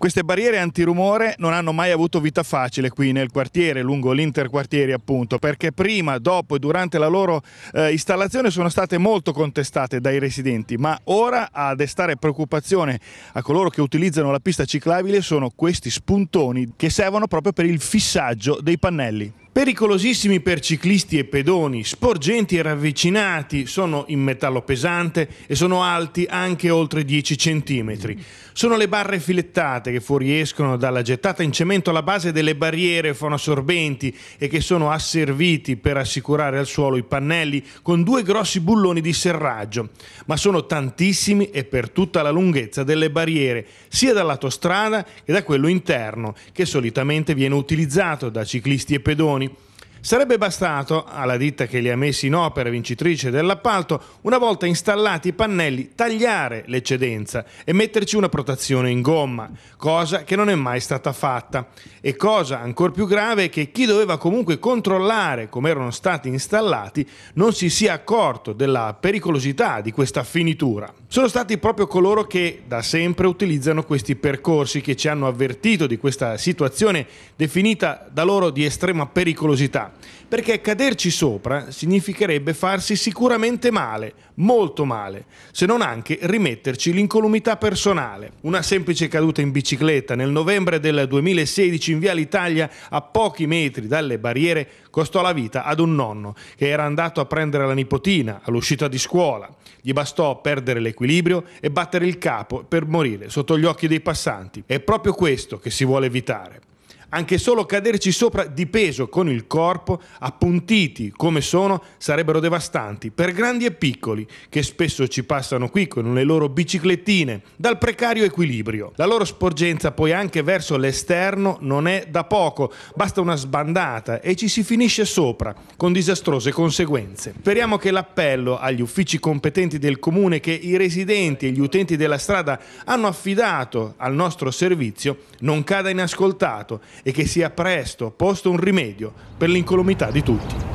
Queste barriere antirumore non hanno mai avuto vita facile qui nel quartiere, lungo l'interquartiere appunto, perché prima, dopo e durante la loro eh, installazione sono state molto contestate dai residenti, ma ora a destare preoccupazione a coloro che utilizzano la pista ciclabile sono questi spuntoni che servono proprio per il fissaggio dei pannelli. Pericolosissimi per ciclisti e pedoni, sporgenti e ravvicinati, sono in metallo pesante e sono alti anche oltre 10 cm. Sono le barre filettate che fuoriescono dalla gettata in cemento alla base delle barriere fonoassorbenti e che sono asserviti per assicurare al suolo i pannelli con due grossi bulloni di serraggio, ma sono tantissimi e per tutta la lunghezza delle barriere, sia dal lato strada che da quello interno, che solitamente viene utilizzato da ciclisti e pedoni Tony. Sarebbe bastato, alla ditta che li ha messi in opera vincitrice dell'appalto, una volta installati i pannelli, tagliare l'eccedenza e metterci una protezione in gomma, cosa che non è mai stata fatta. E cosa ancora più grave è che chi doveva comunque controllare come erano stati installati non si sia accorto della pericolosità di questa finitura. Sono stati proprio coloro che da sempre utilizzano questi percorsi che ci hanno avvertito di questa situazione definita da loro di estrema pericolosità perché caderci sopra significherebbe farsi sicuramente male, molto male, se non anche rimetterci l'incolumità personale. Una semplice caduta in bicicletta nel novembre del 2016 in Via l'Italia, a pochi metri dalle barriere, costò la vita ad un nonno che era andato a prendere la nipotina all'uscita di scuola. Gli bastò perdere l'equilibrio e battere il capo per morire sotto gli occhi dei passanti. È proprio questo che si vuole evitare. Anche solo caderci sopra di peso con il corpo, appuntiti come sono, sarebbero devastanti per grandi e piccoli, che spesso ci passano qui con le loro biciclettine, dal precario equilibrio. La loro sporgenza poi anche verso l'esterno non è da poco, basta una sbandata e ci si finisce sopra, con disastrose conseguenze. Speriamo che l'appello agli uffici competenti del comune che i residenti e gli utenti della strada hanno affidato al nostro servizio non cada inascoltato e che sia presto posto un rimedio per l'incolumità di tutti.